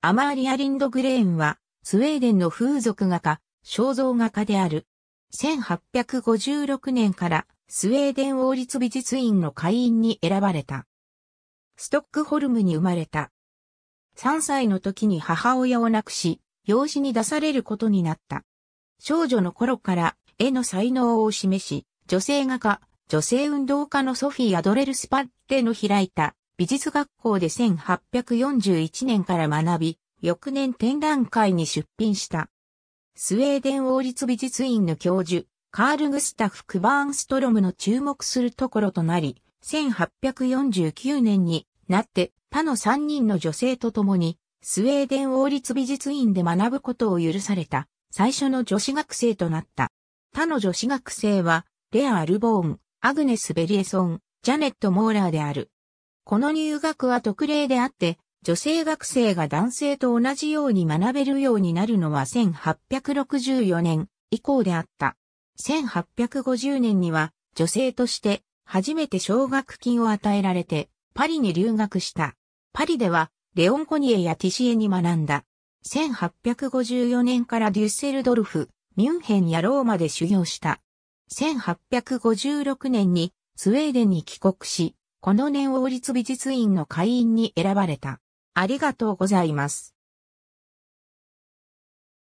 アマーリア・リンドグレーンは、スウェーデンの風俗画家、肖像画家である。1856年からスウェーデン王立美術院の会員に選ばれた。ストックホルムに生まれた。3歳の時に母親を亡くし、養子に出されることになった。少女の頃から絵の才能を示し、女性画家、女性運動家のソフィー・アドレル・スパッテの開いた美術学校で1841年から学び、翌年展覧会に出品した。スウェーデン王立美術院の教授、カール・グスタフ・クバーンストロムの注目するところとなり、1849年になって他の3人の女性と共に、スウェーデン王立美術院で学ぶことを許された、最初の女子学生となった。他の女子学生は、レア・アルボーン、アグネス・ベリエソン、ジャネット・モーラーである。この入学は特例であって、女性学生が男性と同じように学べるようになるのは1864年以降であった。1850年には女性として初めて奨学金を与えられてパリに留学した。パリではレオン・コニエやティシエに学んだ。1854年からデュッセルドルフ、ミュンヘンやローマで修行した。1856年にスウェーデンに帰国し、この年王立美術院の会員に選ばれた。ありがとうございます。